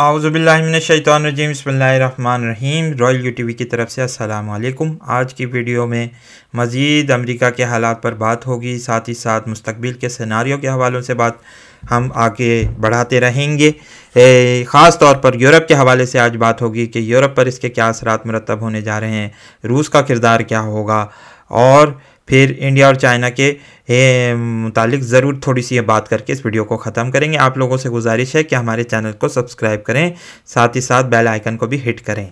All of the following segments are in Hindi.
रहीम रॉयल यू टी वी की तरफ से असलकुम आज की वीडियो में मज़ीद अमरीका के हालात पर बात होगी साथ ही साथ मुस्तबिल के सिनारियों के हवालों से बात हम आगे बढ़ाते रहेंगे ख़ास तौर पर यूरोप के हवाले से आज बात होगी कि यूरोप पर इसके क्या असरा मरतब होने जा रहे हैं रूस का किरदार क्या होगा और फिर इंडिया और चाइना के मुतालिक ज़रूर थोड़ी सी ये बात करके इस वीडियो को ख़त्म करेंगे आप लोगों से गुजारिश है कि हमारे चैनल को सब्सक्राइब करें साथ ही साथ बेल आइकन को भी हिट करें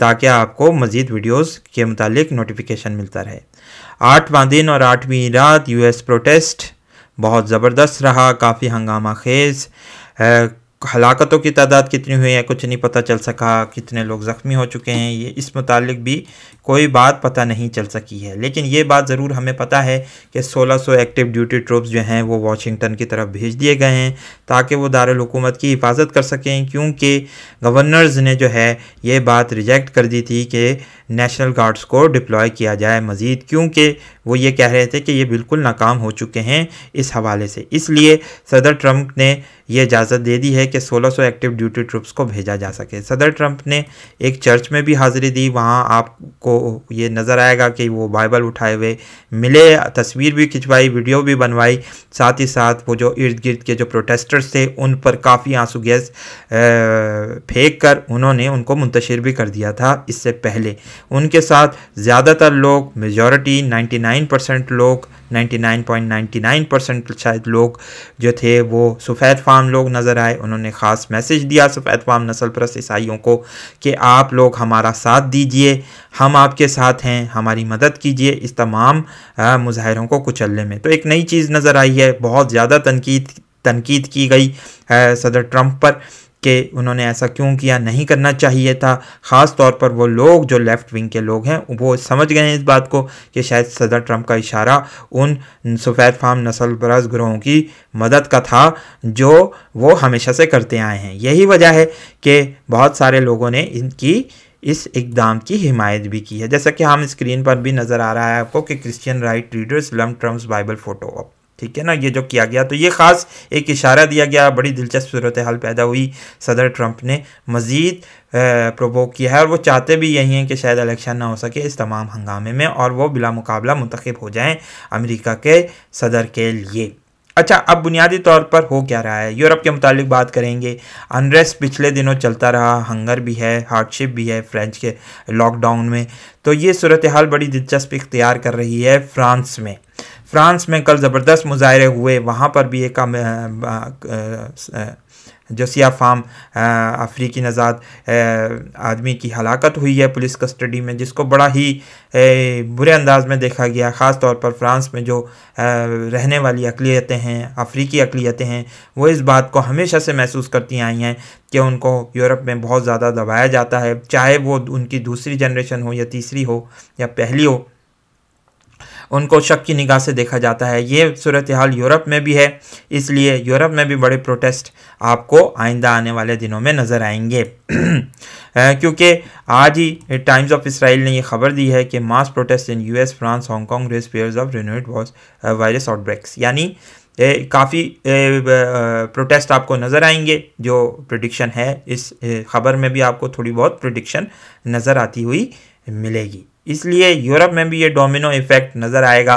ताकि आपको मज़ीद वीडियोस के मुतालिक नोटिफिकेशन मिलता रहे आठवां दिन और आठवीं रात यूएस प्रोटेस्ट बहुत ज़बरदस्त रहा काफ़ी हंगामा खेज़ हलाकतों की तादाद कितनी हुई है कुछ नहीं पता चल सका कितने लोग ज़ख्मी हो चुके हैं ये इस मुतालिक भी कोई बात पता नहीं चल सकी है लेकिन ये बात ज़रूर हमें पता है कि 1600 एक्टिव ड्यूटी ट्रूप्स जो हैं वो वाशिंगटन की तरफ भेज दिए गए हैं ताकि वो दारकूमत की हिफाजत कर सकें क्योंकि गवर्नर्स ने जो है ये बात रिजेक्ट कर दी थी कि नेशनल गार्ड्स को डिप्लॉय किया जाए मज़ीद क्योंकि वो ये कह रहे थे कि ये बिल्कुल नाकाम हो चुके हैं इस हवाले से इसलिए सदर ट्रंप ने ये इजाज़त दे दी है कि 1600 एक्टिव ड्यूटी ट्रुप्स को भेजा जा सके सदर ट्रंप ने एक चर्च में भी हाज़िरी दी वहाँ आपको ये नज़र आएगा कि वो बाइबल उठाए हुए मिले तस्वीर भी खिंचवाई वीडियो भी बनवाई साथ ही साथ वो जो इर्द गिर्द के जो प्रोटेस्टर्स थे उन पर काफ़ी आंसू गैस फेंक कर उन्होंने उनको मुंतशिर भी कर दिया था इससे पहले उनके साथ ज़्यादातर लोग मेजॉरिटी नाइन परसेंट लोग 99.99 परसेंट शायद लोग जो थे वो सफ़ेद फार्म लोग नज़र आए उन्होंने ख़ास मैसेज दिया सफ़ेद फार्म नसल परस्त ईसाइयों को कि आप लोग हमारा साथ दीजिए हम आपके साथ हैं हमारी मदद कीजिए इस तमाम मुजाहरों को कुचलने में तो एक नई चीज़ नज़र आई है बहुत ज़्यादा तनकीद तनकीद की गई सदर ट्रंप पर कि उन्होंने ऐसा क्यों किया नहीं करना चाहिए था ख़ास तौर पर वो लोग जो लेफ़्ट विंग के लोग हैं वो समझ गए हैं इस बात को कि शायद सदर ट्रंप का इशारा उन सफ़ेद फाम नसल बरस ग्रोहों की मदद का था जो वो हमेशा से करते आए हैं यही वजह है कि बहुत सारे लोगों ने इनकी इस इकदाम की हिमायत भी की है जैसा कि हम स्क्रीन पर भी नज़र आ रहा है आपको कि क्रिश्चियन राइट रीडर्स लम ट्रम्प बाइबल फ़ोटो ठीक है ना ये जो किया गया तो ये ख़ास एक इशारा दिया गया बड़ी दिलचस्प सूरत हाल पैदा हुई सदर ट्रंप ने मज़ीद प्रोवोक किया है और वो चाहते भी यही हैं कि शायद इलेक्शन ना हो सके इस तमाम हंगामे में और वो बिला मुकाबला मुंतखब हो जाएं अमेरिका के सदर के लिए अच्छा अब बुनियादी तौर पर हो क्या रहा है यूरोप के मुतालिक बात करेंगे अनरेस्ट पिछले दिनों चलता रहा हंगर भी है हार्डशिप भी है फ्रेंच के लॉकडाउन में तो ये सूरत हाल बड़ी दिलचस्प इख्तियार कर रही है फ्रांस में फ्रांस में कल ज़बरदस्त मुजाहरे हुए वहाँ पर भी एक जसिया जोसिया फाम अफ्रीकी नजाद आदमी की हलाकत हुई है पुलिस कस्टडी में जिसको बड़ा ही बुरे अंदाज में देखा गया ख़ास तौर पर फ्रांस में जो रहने वाली अकलीतें हैं अफ्रीकी अकलीतें हैं वो इस बात को हमेशा से महसूस करती आई हैं कि उनको यूरोप में बहुत ज़्यादा दबाया जाता है चाहे वो उनकी दूसरी जनरेशन हो या तीसरी हो या पहली हो उनको शक की निगाह से देखा जाता है ये सूरत हाल यूरोप में भी है इसलिए यूरोप में भी बड़े प्रोटेस्ट आपको आइंदा आने वाले दिनों में नज़र आएंगे क्योंकि आज ही टाइम्स ऑफ इसराइल ने यह खबर दी है कि mass protest in US France Hong Kong raise pairs of renewed was virus outbreaks यानी काफ़ी प्रोटेस्ट आपको नज़र आएंगे जो प्रोडिक्शन है इस खबर में भी आपको थोड़ी बहुत प्रोडिक्शन नज़र आती हुई मिलेगी इसलिए यूरोप में भी ये डोमिनो इफेक्ट नज़र आएगा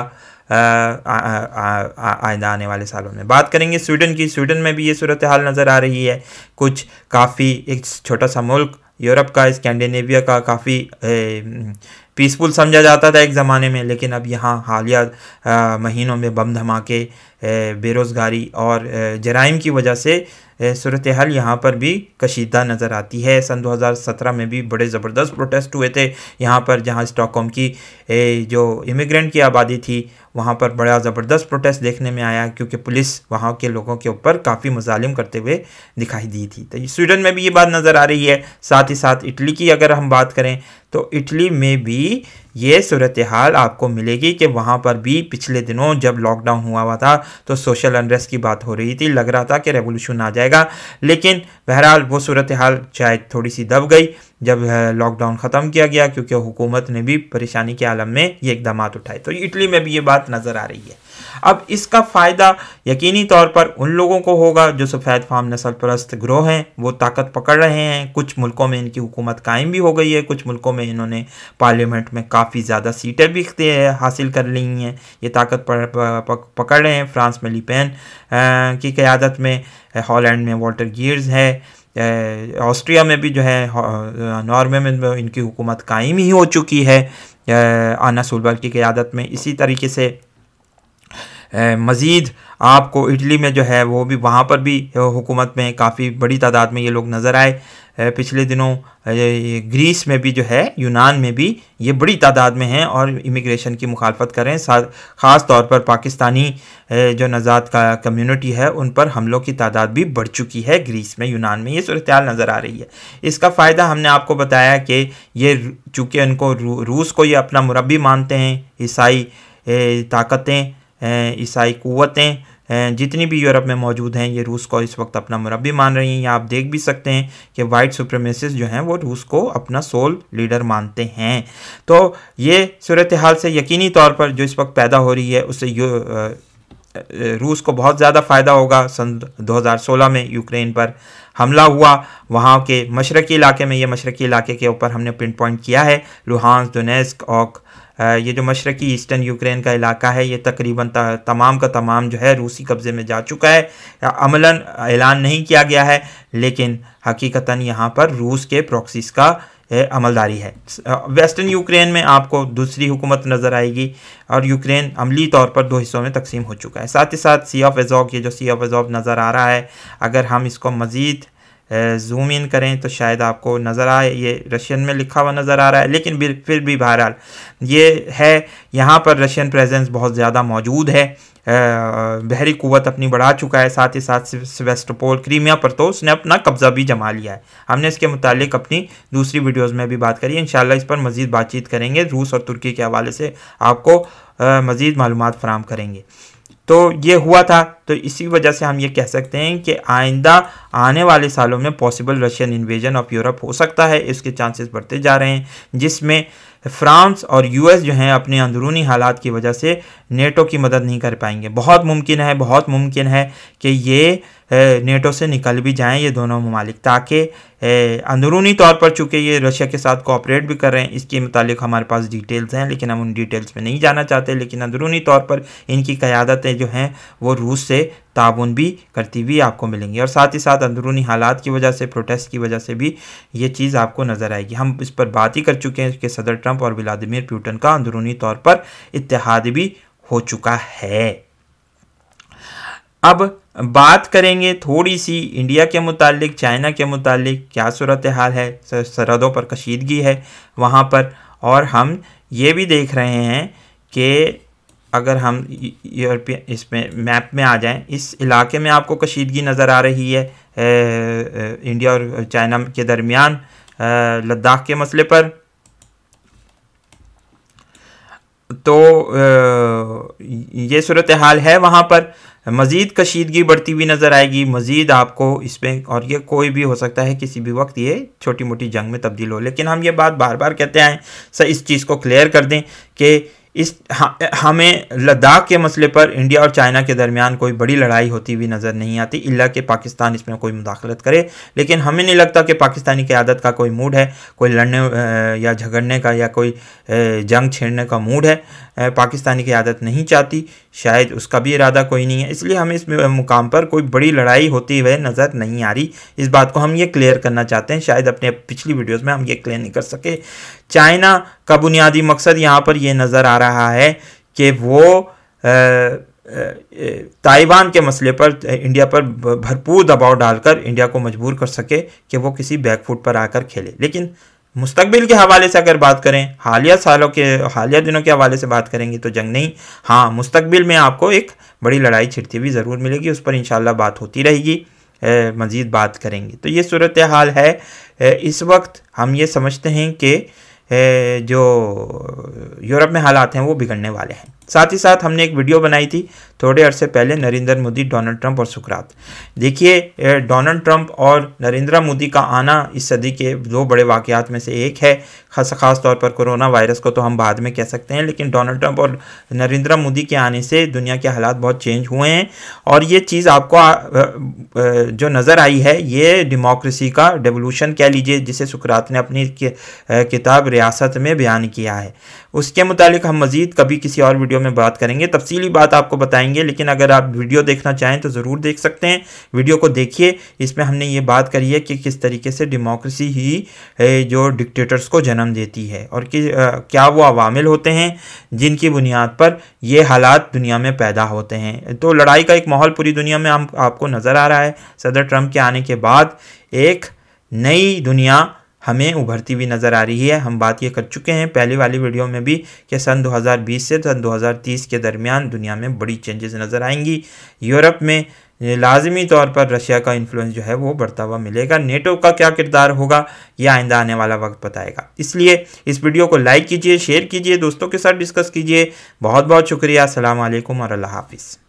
आइंदा आने वाले सालों में बात करेंगे स्वीडन की स्वीडन में भी ये सूरत हाल नज़र आ रही है कुछ काफ़ी एक छोटा सा मुल्क यूरोप का स्कैंडिनेविया का काफ़ी पीसफुल समझा जाता था एक ज़माने में लेकिन अब यहाँ हालिया महीनों में बम धमाके बेरोज़गारी और जराइम की वजह से सूरत हाल यहाँ पर भी कशीदा नज़र आती है सन 2017 में भी बड़े ज़बरदस्त प्रोटेस्ट हुए थे यहाँ पर जहाँ स्टॉकहोम की जो इमिग्रेंट की आबादी थी वहाँ पर बड़ा ज़बरदस्त प्रोटेस्ट देखने में आया क्योंकि पुलिस वहाँ के लोगों के ऊपर काफ़ी मुजालिम करते हुए दिखाई दी थी तो स्वीडन में भी ये बात नज़र आ रही है साथ ही साथ इटली की अगर हम बात करें तो इटली में भी ये सूरत हाल आपको मिलेगी कि वहाँ पर भी पिछले दिनों जब लॉकडाउन हुआ हुआ था तो सोशल अनरेस्ट की बात हो रही थी लग रहा था कि रेवोल्यूशन आ जाएगा लेकिन बहरहाल वो सूरत हाल शायद थोड़ी सी दब गई जब लॉकडाउन ख़त्म किया गया क्योंकि हुकूमत ने भी परेशानी के आलम में ये इकदाम उठाए तो इटली में भी ये बात नज़र आ रही है अब इसका फ़ायदा यकीनी तौर पर उन लोगों को होगा जो सफ़ेद फाम नस्ल परस्त ग्रोह हैं वो ताकत पकड़ रहे हैं कुछ मुल्कों में इनकी हुकूमत कायम भी हो गई है कुछ मुल्कों में इन्होंने पार्लियामेंट में काफ़ी ज़्यादा सीटें भी हासिल कर ली हैं ये ताकत पकड़ रहे हैं फ्रांस में लिपेन की क़्यादत में हॉलैंड में वाटर गियर्स है ऑस्ट्रिया में भी जो है नॉर्वे में इनकी हुकूमत कायम ही हो चुकी है आना सुलबर्ग की क़्यादत में इसी तरीके से मज़ीद आपको इटली में जो है वो भी वहाँ पर भी हुकूमत में काफ़ी बड़ी तादाद में ये लोग नज़र आए पिछले दिनों ग्रीस में भी जो है यूनान में भी ये बड़ी तादाद में हैं और इमिग्रेशन की मुखालफत करें ख़ास तौर पर पाकिस्तानी जो नज़ात का कम्युनिटी है उन पर हमलों की तादाद भी बढ़ चुकी है ग्रीस में यूनान में ये सूरत नज़र आ रही है इसका फ़ायदा हमने आपको बताया कि ये चूँकि उनको रू, रूस को ये अपना मुरबी मानते हैं ईसाई ताकतें ईसाई क़वतें जितनी भी यूरोप में मौजूद हैं ये रूस को इस वक्त अपना मुरबी मान रही हैं या आप देख भी सकते हैं कि वाइट सुप्रीमेसिस जो हैं वो रूस को अपना सोल लीडर मानते हैं तो ये सूरत हाल से यकीनी तौर पर जो इस वक्त पैदा हो रही है उससे रूस को बहुत ज़्यादा फ़ायदा होगा सन 2016 में यूक्रेन पर हमला हुआ वहाँ के मशरक़ी इलाके में ये मशरक़ी इलाके के ऊपर हमने पिन पॉइंट किया है लुहानस डोनेस्क और ये जो मशरक़ी ईस्टर्न यूक्रेन का इलाका है ये तकरीबन तमाम का तमाम जो है रूसी कब्ज़े में जा चुका है अमला ऐलान नहीं किया गया है लेकिन हकीकता यहाँ पर रूस के प्रॉक्सीस का अमलदारी है वेस्टर्न यूक्रेन में आपको दूसरी हुकूमत नज़र आएगी और यूक्रेन अमली तौर पर दो हिस्सों में तकसीम हो चुका है साथ ही साथ सी ऑफ एजॉक ये जो सी ऑफ एजॉक नज़र आ रहा है अगर हम इसको मज़ीद जूम इन करें तो शायद आपको नज़र आए ये रशियन में लिखा हुआ नज़र आ रहा है लेकिन भी, फिर भी बहरहाल ये है यहाँ पर रशियन प्रेजेंस बहुत ज़्यादा मौजूद है बहरी कुवत अपनी बढ़ा चुका है साथ ही साथ सेवेस्टोपोल क्रीमिया पर तो उसने अपना कब्ज़ा भी जमा लिया है हमने इसके मुतालिक अपनी दूसरी वीडियोस में भी बात करी इन इस पर मज़ीद बातचीत करेंगे रूस और तुर्की के हवाले से आपको मज़ीद मालूम फ़राम करेंगे तो ये हुआ था तो इसी वजह से हम ये कह सकते हैं कि आइंदा आने वाले सालों में possible Russian invasion of Europe हो सकता है इसके चांसेस बढ़ते जा रहे हैं जिसमें फ्रांस और यूएस जो हैं अपने अंदरूनी हालात की वजह से नेटो की मदद नहीं कर पाएंगे बहुत मुमकिन है बहुत मुमकिन है कि ये नेटो से निकल भी जाएं ये दोनों ममालिक ताकि अंदरूनी तौर पर चूँकि ये रशिया के साथ कोऑपरेट भी कर रहे हैं इसके मतलब हमारे पास डिटेल्स हैं लेकिन हम उन डिटेल्स में नहीं जाना चाहते लेकिन अंदरूनी तौर पर इनकी क़्यादतें जो हैं वो रूस से ताउन भी करती हुई आपको मिलेंगी और साथ ही साथ अंदरूनी हालात की वजह से प्रोटेस्ट की वजह से भी ये चीज़ आपको नज़र आएगी हम इस पर बात ही कर चुके हैं कि सदर ट्रंप और व्लादिमिर प्यूटन का अंदरूनी तौर पर इतिहाद भी हो चुका है अब बात करेंगे थोड़ी सी इंडिया के मुतालिक चाइना के मुतालिक क्या सूरत हाल है सरहदों पर कशीदगी है वहाँ पर और हम ये भी देख रहे हैं कि अगर हम यूरोपियन इसमें मैप में आ जाएं इस इलाके में आपको कशीदगी नज़र आ रही है ए, ए, इंडिया और चाइना के दरमियान लद्दाख के मसले पर तो ये सूरत हाल है वहाँ पर मज़ीद कशीदगी बढ़ती हुई नज़र आएगी मज़ीद आपको इस पर और ये कोई भी हो सकता है किसी भी वक्त ये छोटी मोटी जंग में तब्दील हो लेकिन हम ये बात बार बार कहते हैं सर इस चीज़ को क्लियर कर दें कि इस हमें लद्दाख के मसले पर इंडिया और चाइना के दरमियान कोई बड़ी लड़ाई होती हुई नज़र नहीं आती इला के पाकिस्तान इसमें कोई मुदाखलत करे लेकिन हमें नहीं लगता कि पाकिस्तानी क़्यादत का कोई मूड है कोई लड़ने या झगड़ने का या कोई जंग छेड़ने का मूड है पाकिस्तानी की आदत नहीं चाहती शायद उसका भी इरादा कोई नहीं है इसलिए हमें इस मुकाम पर कोई बड़ी लड़ाई होती हुए नज़र नहीं आ रही इस बात को हम ये क्लियर करना चाहते हैं शायद अपने पिछली वीडियोज़ में हम ये क्लियर नहीं कर सके चाइना का बुनियादी मकसद यहाँ पर यह नज़र आ रहा है कि वो ताइवान के मसले पर इंडिया पर भरपूर दबाव डालकर इंडिया को मजबूर कर सके कि वो किसी बैकफुट पर आकर खेले लेकिन मुस्तबिल के हवाले से अगर बात करें हालिया सालों के हालिया दिनों के हवाले से बात करेंगे तो जंग नहीं हाँ मुस्तबिल में आपको एक बड़ी लड़ाई छिड़ती हुई ज़रूर मिलेगी उस पर इन बात होती रहेगी मज़ीद बात करेंगे तो ये सूरत हाल है इस वक्त हम ये समझते हैं कि जो यूरोप में हालात हैं वो बिगड़ने वाले हैं साथ ही साथ हमने एक वीडियो बनाई थी थोड़े अरसे पहले नरेंद्र मोदी डोनाल्ड ट्रंप और सुकरात देखिए डोनाल्ड ट्रंप और नरेंद्र मोदी का आना इस सदी के दो बड़े वाक़ात में से एक है खास खास तौर पर कोरोना वायरस को तो हम बाद में कह सकते हैं लेकिन डोनाल्ड ट्रंप और नरेंद्र मोदी के आने से दुनिया के हालात बहुत चेंज हुए हैं और ये चीज़ आपको जो नज़र आई है ये डेमोक्रेसी का डेवोल्यूशन कह लीजिए जिसे सुकरात ने अपनी किताब रियासत में बयान किया है उसके मुतालिक हम मज़ीद कभी किसी और वीडियो में बात करेंगे तफसीली बात आपको बताएंगे लेकिन अगर आप वीडियो देखना चाहें तो ज़रूर देख सकते हैं वीडियो को देखिए इसमें हमने ये बात करी है कि किस तरीके से डेमोक्रेसी ही जो डिक्टेटर्स को जन्म देती है और कि क्या वो अवामिल होते हैं जिनकी बुनियाद पर ये हालात दुनिया में पैदा होते हैं तो लड़ाई का एक माहौल पूरी दुनिया में हम आपको नज़र आ रहा है सदर ट्रम्प के आने के बाद एक नई दुनिया हमें उभरती हुई नज़र आ रही है हम बात ये कर चुके हैं पहली वाली वीडियो में भी कि सन 2020 से सन 2030 के दरमियान दुनिया में बड़ी चेंजेस नज़र आएंगी यूरोप में लाजमी तौर पर रशिया का इन्फ्लुएंस जो है वो बढ़ता हुआ मिलेगा नेटो का क्या किरदार होगा ये आइंदा आने वाला वक्त बताएगा इसलिए इस वीडियो को लाइक कीजिए शेयर कीजिए दोस्तों के साथ डिस्कस कीजिए बहुत बहुत शुक्रिया असल और अल्लाह हाफिज़